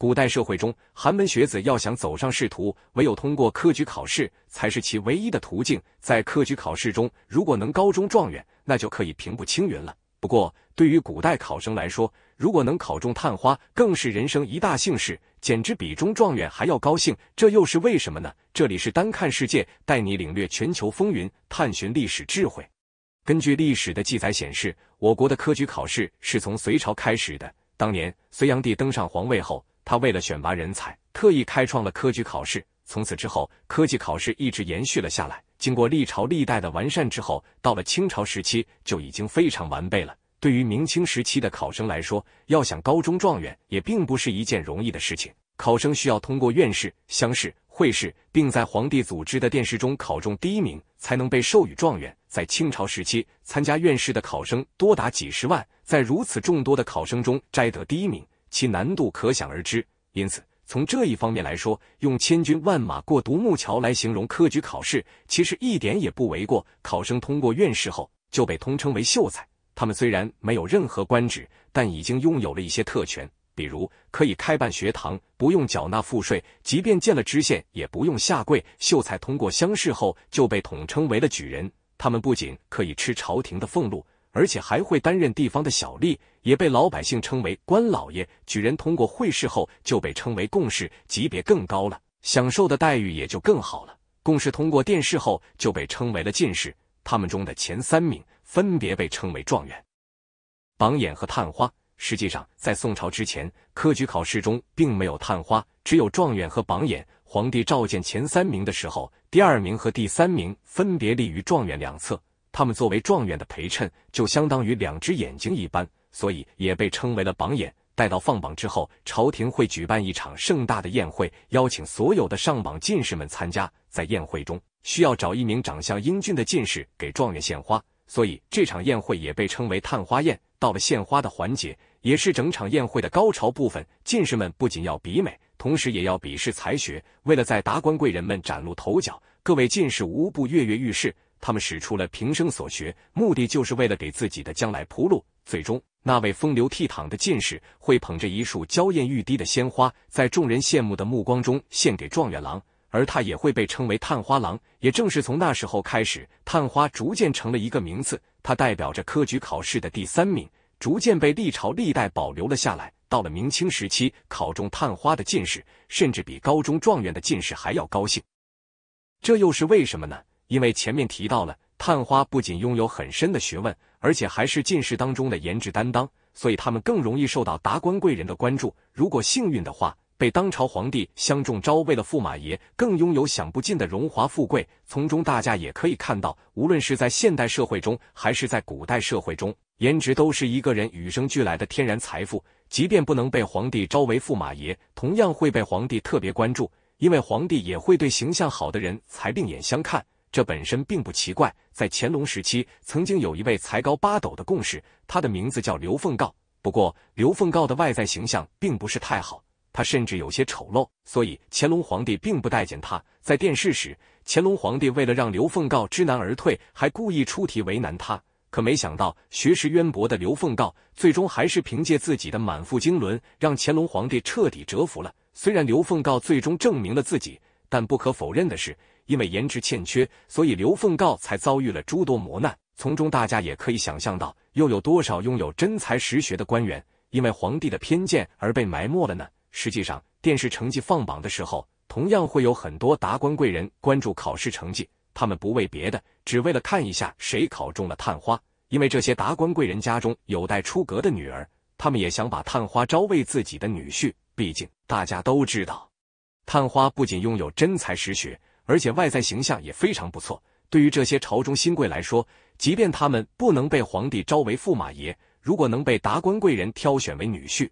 古代社会中，寒门学子要想走上仕途，唯有通过科举考试才是其唯一的途径。在科举考试中，如果能高中状元，那就可以平步青云了。不过，对于古代考生来说，如果能考中探花，更是人生一大幸事，简直比中状元还要高兴。这又是为什么呢？这里是单看世界，带你领略全球风云，探寻历史智慧。根据历史的记载显示，我国的科举考试是从隋朝开始的。当年隋炀帝登上皇位后。他为了选拔人才，特意开创了科举考试。从此之后，科举考试一直延续了下来。经过历朝历代的完善之后，到了清朝时期就已经非常完备了。对于明清时期的考生来说，要想高中状元，也并不是一件容易的事情。考生需要通过院试、乡试、会试，并在皇帝组织的殿试中考中第一名，才能被授予状元。在清朝时期，参加院试的考生多达几十万，在如此众多的考生中摘得第一名。其难度可想而知，因此从这一方面来说，用千军万马过独木桥来形容科举考试，其实一点也不为过。考生通过院试后，就被通称为秀才。他们虽然没有任何官职，但已经拥有了一些特权，比如可以开办学堂，不用缴纳赋税，即便建了知县也不用下跪。秀才通过乡试后，就被统称为了举人。他们不仅可以吃朝廷的俸禄。而且还会担任地方的小吏，也被老百姓称为官老爷。举人通过会试后，就被称为贡士，级别更高了，享受的待遇也就更好了。贡士通过殿试后，就被称为了进士。他们中的前三名分别被称为状元、榜眼和探花。实际上，在宋朝之前，科举考试中并没有探花，只有状元和榜眼。皇帝召见前三名的时候，第二名和第三名分别立于状元两侧。他们作为状元的陪衬，就相当于两只眼睛一般，所以也被称为了榜眼。待到放榜之后，朝廷会举办一场盛大的宴会，邀请所有的上榜进士们参加。在宴会中，需要找一名长相英俊的进士给状元献花，所以这场宴会也被称为探花宴。到了献花的环节，也是整场宴会的高潮部分。进士们不仅要比美，同时也要比试才学。为了在达官贵人们崭露头角，各位进士无不跃跃欲试。他们使出了平生所学，目的就是为了给自己的将来铺路。最终，那位风流倜傥的进士会捧着一束娇艳欲滴的鲜花，在众人羡慕的目光中献给状元郎，而他也会被称为探花郎。也正是从那时候开始，探花逐渐成了一个名字，它代表着科举考试的第三名，逐渐被历朝历代保留了下来。到了明清时期，考中探花的进士，甚至比高中状元的进士还要高兴。这又是为什么呢？因为前面提到了探花不仅拥有很深的学问，而且还是进士当中的颜值担当，所以他们更容易受到达官贵人的关注。如果幸运的话，被当朝皇帝相中，招为了驸马爷，更拥有享不尽的荣华富贵。从中大家也可以看到，无论是在现代社会中，还是在古代社会中，颜值都是一个人与生俱来的天然财富。即便不能被皇帝招为驸马爷，同样会被皇帝特别关注，因为皇帝也会对形象好的人才另眼相看。这本身并不奇怪。在乾隆时期，曾经有一位才高八斗的贡士，他的名字叫刘凤告。不过，刘凤告的外在形象并不是太好，他甚至有些丑陋，所以乾隆皇帝并不待见他。在殿试时，乾隆皇帝为了让刘凤告知难而退，还故意出题为难他。可没想到，学识渊博的刘凤告最终还是凭借自己的满腹经纶，让乾隆皇帝彻底折服了。虽然刘凤告最终证明了自己，但不可否认的是。因为颜值欠缺，所以刘凤告才遭遇了诸多磨难。从中，大家也可以想象到，又有多少拥有真才实学的官员，因为皇帝的偏见而被埋没了呢？实际上，电视成绩放榜的时候，同样会有很多达官贵人关注考试成绩。他们不为别的，只为了看一下谁考中了探花。因为这些达官贵人家中有待出阁的女儿，他们也想把探花招为自己的女婿。毕竟，大家都知道，探花不仅拥有真才实学。而且外在形象也非常不错。对于这些朝中新贵来说，即便他们不能被皇帝招为驸马爷，如果能被达官贵人挑选为女婿，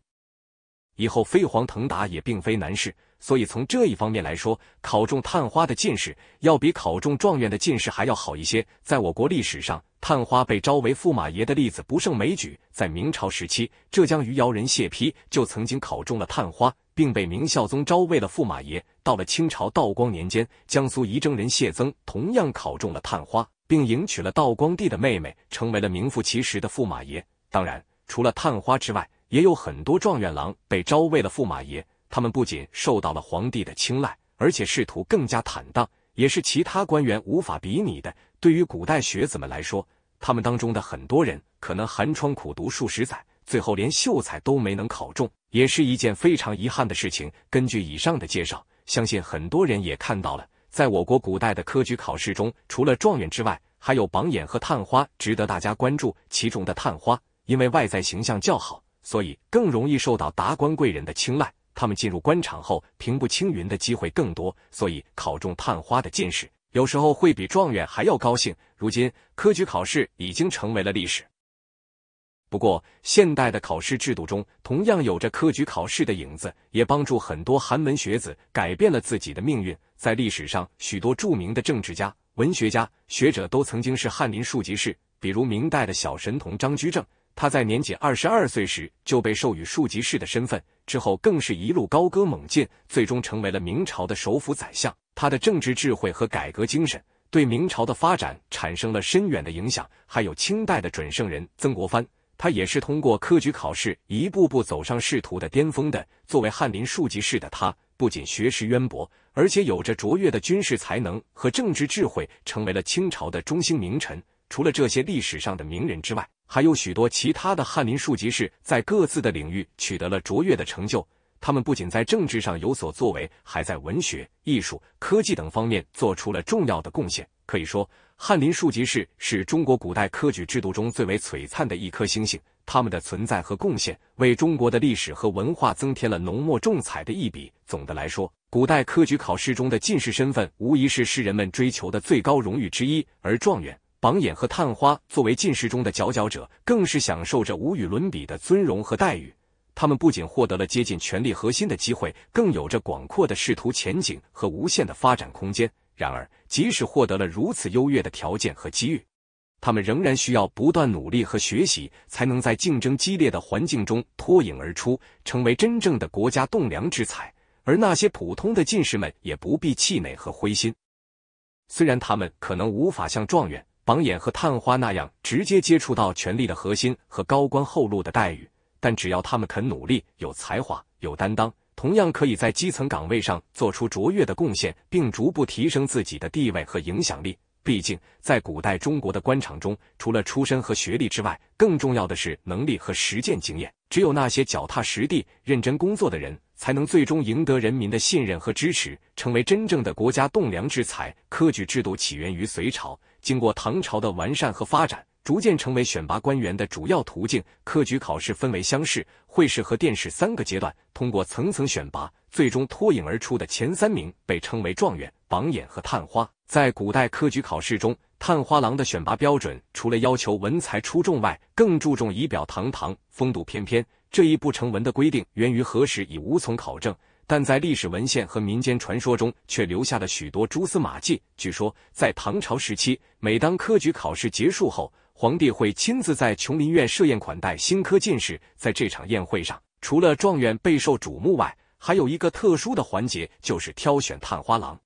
以后飞黄腾达也并非难事。所以从这一方面来说，考中探花的进士要比考中状元的进士还要好一些。在我国历史上，探花被招为驸马爷的例子不胜枚举。在明朝时期，浙江余姚人谢丕就曾经考中了探花。并被明孝宗招为了驸马爷。到了清朝道光年间，江苏仪征人谢曾同样考中了探花，并迎娶了道光帝的妹妹，成为了名副其实的驸马爷。当然，除了探花之外，也有很多状元郎被招为了驸马爷。他们不仅受到了皇帝的青睐，而且仕途更加坦荡，也是其他官员无法比拟的。对于古代学子们来说，他们当中的很多人可能寒窗苦读数十载。最后连秀才都没能考中，也是一件非常遗憾的事情。根据以上的介绍，相信很多人也看到了，在我国古代的科举考试中，除了状元之外，还有榜眼和探花，值得大家关注。其中的探花，因为外在形象较好，所以更容易受到达官贵人的青睐。他们进入官场后，平步青云的机会更多，所以考中探花的进士，有时候会比状元还要高兴。如今，科举考试已经成为了历史。不过，现代的考试制度中同样有着科举考试的影子，也帮助很多寒门学子改变了自己的命运。在历史上，许多著名的政治家、文学家、学者都曾经是翰林庶吉士，比如明代的小神童张居正，他在年仅二十二岁时就被授予庶吉士的身份，之后更是一路高歌猛进，最终成为了明朝的首辅宰相。他的政治智慧和改革精神对明朝的发展产生了深远的影响。还有清代的准圣人曾国藩。他也是通过科举考试一步步走上仕途的巅峰的。作为翰林庶吉士的他，不仅学识渊博，而且有着卓越的军事才能和政治智慧，成为了清朝的中兴名臣。除了这些历史上的名人之外，还有许多其他的翰林庶吉士在各自的领域取得了卓越的成就。他们不仅在政治上有所作为，还在文学、艺术、科技等方面做出了重要的贡献。可以说。翰林庶吉士是中国古代科举制度中最为璀璨的一颗星星，他们的存在和贡献为中国的历史和文化增添了浓墨重彩的一笔。总的来说，古代科举考试中的进士身份无疑是士人们追求的最高荣誉之一，而状元、榜眼和探花作为进士中的佼佼者，更是享受着无与伦比的尊荣和待遇。他们不仅获得了接近权力核心的机会，更有着广阔的仕途前景和无限的发展空间。然而，即使获得了如此优越的条件和机遇，他们仍然需要不断努力和学习，才能在竞争激烈的环境中脱颖而出，成为真正的国家栋梁之才。而那些普通的进士们也不必气馁和灰心，虽然他们可能无法像状元、榜眼和探花那样直接接触到权力的核心和高官厚禄的待遇，但只要他们肯努力、有才华、有担当。同样可以在基层岗位上做出卓越的贡献，并逐步提升自己的地位和影响力。毕竟，在古代中国的官场中，除了出身和学历之外，更重要的是能力和实践经验。只有那些脚踏实地、认真工作的人，才能最终赢得人民的信任和支持，成为真正的国家栋梁之才。科举制度起源于隋朝，经过唐朝的完善和发展。逐渐成为选拔官员的主要途径。科举考试分为乡试、会试和殿试三个阶段，通过层层选拔，最终脱颖而出的前三名被称为状元、榜眼和探花。在古代科举考试中，探花郎的选拔标准除了要求文才出众外，更注重仪表堂堂、风度翩翩。这一不成文的规定源于何时已无从考证，但在历史文献和民间传说中却留下了许多蛛丝马迹。据说，在唐朝时期，每当科举考试结束后，皇帝会亲自在琼林院设宴款待新科进士。在这场宴会上，除了状元备受瞩目外，还有一个特殊的环节，就是挑选探花郎。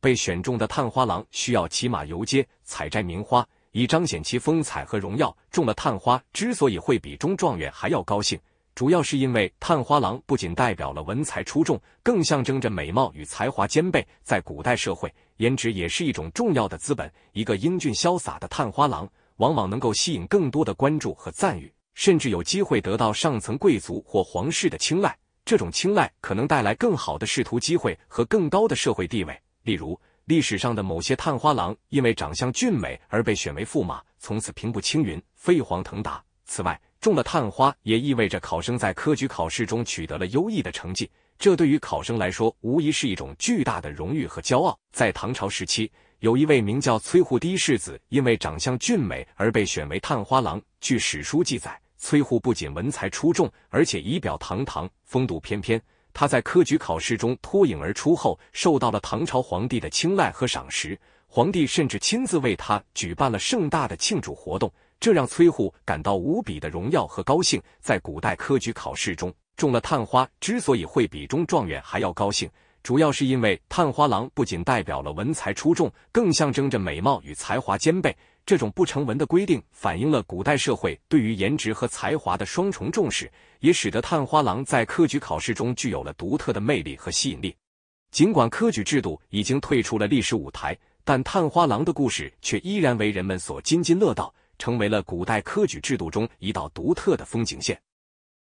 被选中的探花郎需要骑马游街、采摘名花，以彰显其风采和荣耀。中了探花之所以会比中状元还要高兴，主要是因为探花郎不仅代表了文才出众，更象征着美貌与才华兼备。在古代社会，颜值也是一种重要的资本。一个英俊潇洒的探花郎。往往能够吸引更多的关注和赞誉，甚至有机会得到上层贵族或皇室的青睐。这种青睐可能带来更好的仕途机会和更高的社会地位。例如，历史上的某些探花郎因为长相俊美而被选为驸马，从此平步青云，飞黄腾达。此外，中了探花也意味着考生在科举考试中取得了优异的成绩，这对于考生来说无疑是一种巨大的荣誉和骄傲。在唐朝时期。有一位名叫崔护的世子，因为长相俊美而被选为探花郎。据史书记载，崔护不仅文才出众，而且仪表堂堂、风度翩翩。他在科举考试中脱颖而出后，受到了唐朝皇帝的青睐和赏识，皇帝甚至亲自为他举办了盛大的庆祝活动，这让崔护感到无比的荣耀和高兴。在古代科举考试中，中了探花之所以会比中状元还要高兴。主要是因为探花郎不仅代表了文才出众，更象征着美貌与才华兼备。这种不成文的规定反映了古代社会对于颜值和才华的双重重视，也使得探花郎在科举考试中具有了独特的魅力和吸引力。尽管科举制度已经退出了历史舞台，但探花郎的故事却依然为人们所津津乐道，成为了古代科举制度中一道独特的风景线。